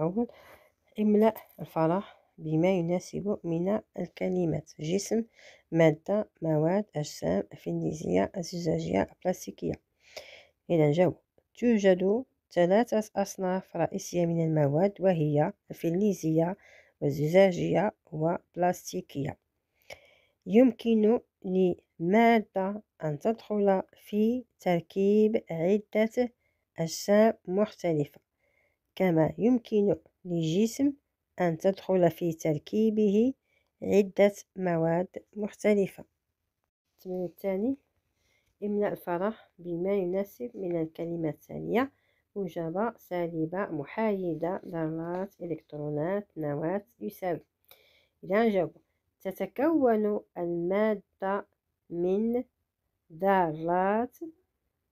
الأول إملاء الفراغ بما يناسب من الكلمات جسم مادة مواد أجسام فينيزية زجاجية بلاستيكية إذا جو توجد ثلاثة أصناف رئيسية من المواد وهي الفلزية والزجاجية وبلاستيكية يمكن لمادة أن تدخل في تركيب عدة أجسام مختلفة كما يمكن للجسم أن تدخل في تركيبه عدة مواد مختلفة التمرين الثاني املأ الفراغ بما يناسب من الكلمة التالية موجبة سالبة محايدة ذرات إلكترونات نواة يساوي إذا جاوب تتكون المادة من ذرات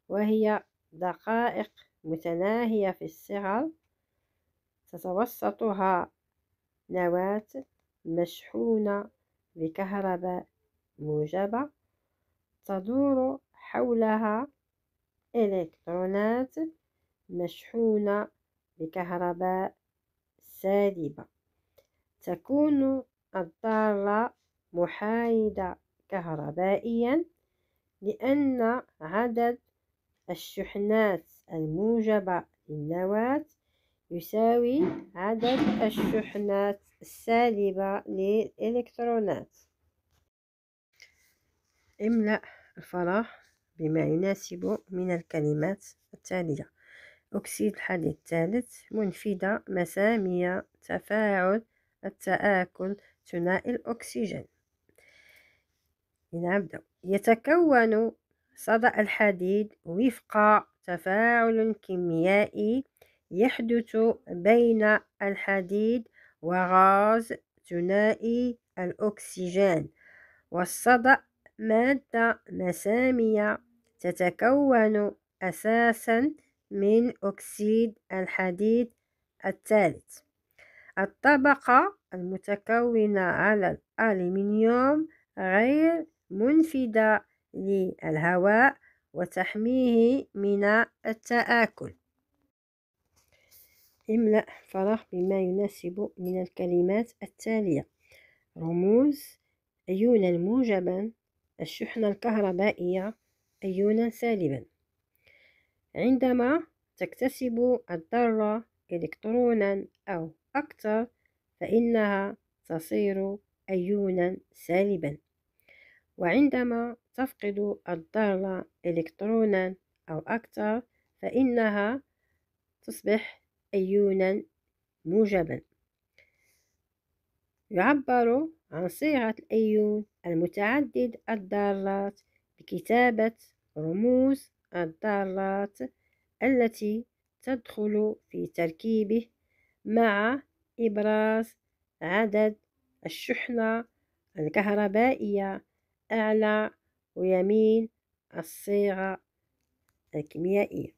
وهي دقائق متناهية في الصغر تتوسطها نواة مشحونة بكهرباء موجبة تدور حولها إلكترونات مشحونة بكهرباء سالبة تكون الذرة محايدة كهربائيا لأن عدد الشحنات الموجبة للنواة يساوي عدد الشحنات السالبة للإلكترونات املأ الفراغ بما يناسب من الكلمات التالية أكسيد الحديد الثالث منفدة مسامية تفاعل التآكل ثنائي الأكسجين نبدأ يتكون صدأ الحديد وفق تفاعل كيميائي يحدث بين الحديد وغاز ثنائي الأكسجين والصدأ مادة مسامية تتكون أساسا من أكسيد الحديد الثالث الطبقة المتكونة على الألمنيوم غير منفدة للهواء وتحميه من التآكل املأ فراغ بما يناسب من الكلمات التالية رموز أيونا موجبا الشحنة الكهربائية أيونا سالبا عندما تكتسب الذرة إلكترونا أو أكثر فإنها تصير أيونا سالبا وعندما تفقد الذرة إلكترونا أو أكثر فإنها تصبح أيونا موجبا يعبر عن صيغة الأيون المتعدد الضارات بكتابة رموز الضارات التي تدخل في تركيبه مع إبراز عدد الشحنة الكهربائية أعلى ويمين الصيغة الكيميائية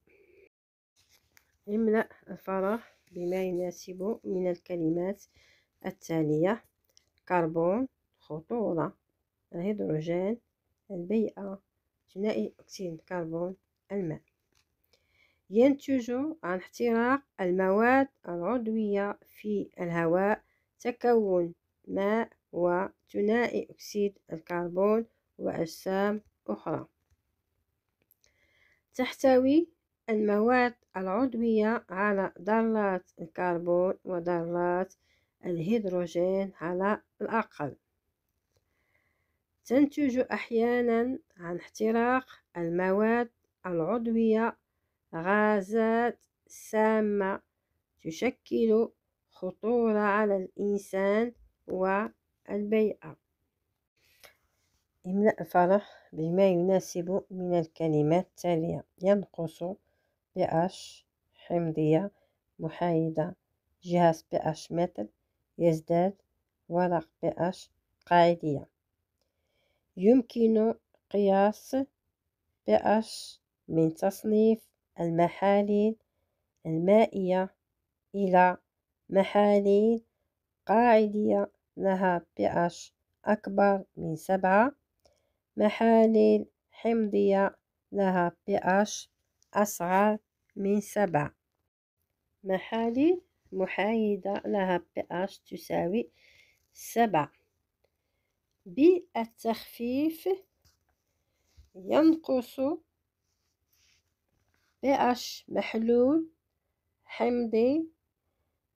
املأ الفراغ بما يناسب من الكلمات التالية كربون خطورة الهيدروجين البيئة ثنائي أكسيد الكربون الماء ينتج عن احتراق المواد العضوية في الهواء تكون ماء وثنائي أكسيد الكربون وأجسام أخرى تحتوي المواد العضوية على ذرات الكربون وذرات الهيدروجين على الأقل تنتج أحيانا عن احتراق المواد العضوية غازات سامة تشكل خطورة على الإنسان والبيئة املأ الفرح بما يناسب من الكلمات التالية ينقص بي اش حمضية محايدة جهاز بي اش متر يزداد ورق بي اش قاعدية يمكن قياس بي اش من تصنيف المحاليل المائية إلى محاليل قاعدية لها بي اش أكبر من سبعة محاليل حمضية لها بي اش أصغر من سبعة محالي محايدة لها pH تساوي سبعة بالتخفيف ينقص pH محلول حمضي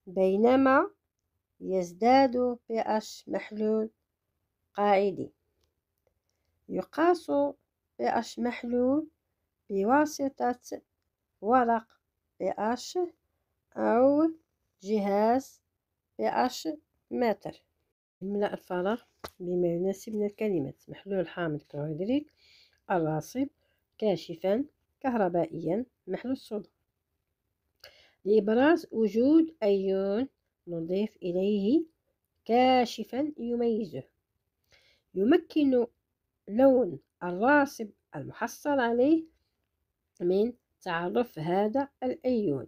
بينما يزداد pH محلول قاعدي يقاس pH محلول بواسطة ورق اش أو جهاز اش متر املأ الفراغ بما يناسب من الكلمات محلول حامض كربوهيدرات الراصب كاشفا كهربائيا محلول صودا لإبراز وجود أيون نضيف إليه كاشفا يميزه يمكن لون الراسب المحصل عليه من تعرف هذا الأيون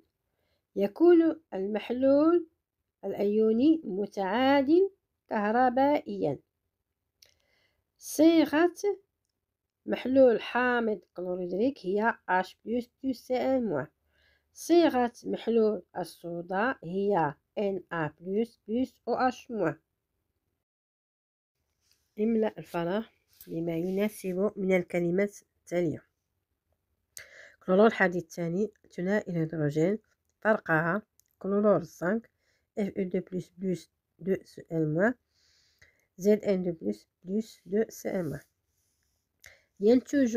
يكون المحلول الأيوني متعادل كهربائيا صيغة محلول حامض كلوريدريك هي H سي ان cn صيغة محلول الصودا هي Na او اش OH- املأ الفراغ بما يناسب من الكلمات التالية كلور الحديد الثاني ثنائي الهيدروجين فرقعة كلورور الزنك اف او دو بلس بلس دو سو ال موان زد ان دو بلس بلس دو سو ال موان ينتج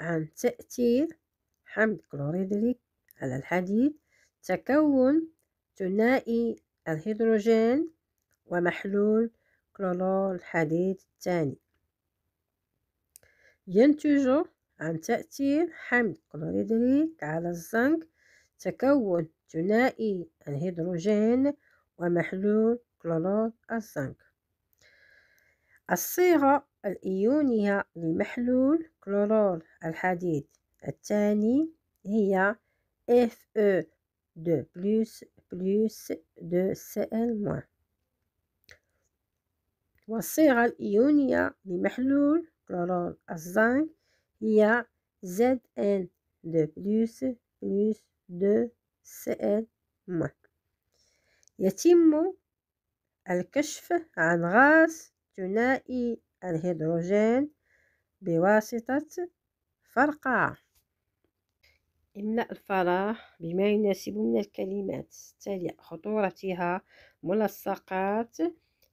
عن تأثير حمض كلوريدريك على الحديد تكون ثنائي الهيدروجين ومحلول كلور الحديد الثاني ينتج عن تأثير حمض كلوريدريك على الزنك تكون ثنائي الهيدروجين ومحلول كلورود الزنك الصيغة الإيونية لمحلول كلورور الحديد الثاني هي FE 2 plus plus de Cl- والصيغة الإيونية لمحلول كلورور الزنك هي زد ان دو بلوس بلوس دو سي ان moins يتم الكشف عن غاز ثنائي الهيدروجين بواسطة فرقعة املأ الفراغ بما يناسب من الكلمات التالية خطورتها ملصقات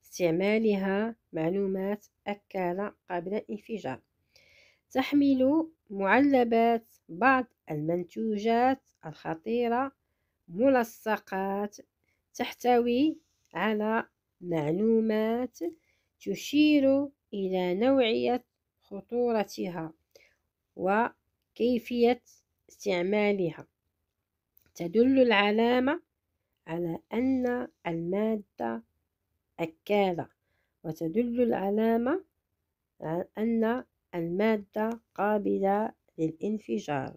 استعمالها معلومات أكالة قبل انفجار تحمل معلبات بعض المنتوجات الخطيرة ملصقات تحتوي على معلومات تشير إلى نوعية خطورتها وكيفية استعمالها تدل العلامة على أن المادة أكالة وتدل العلامة على أن المادة قابلة للانفجار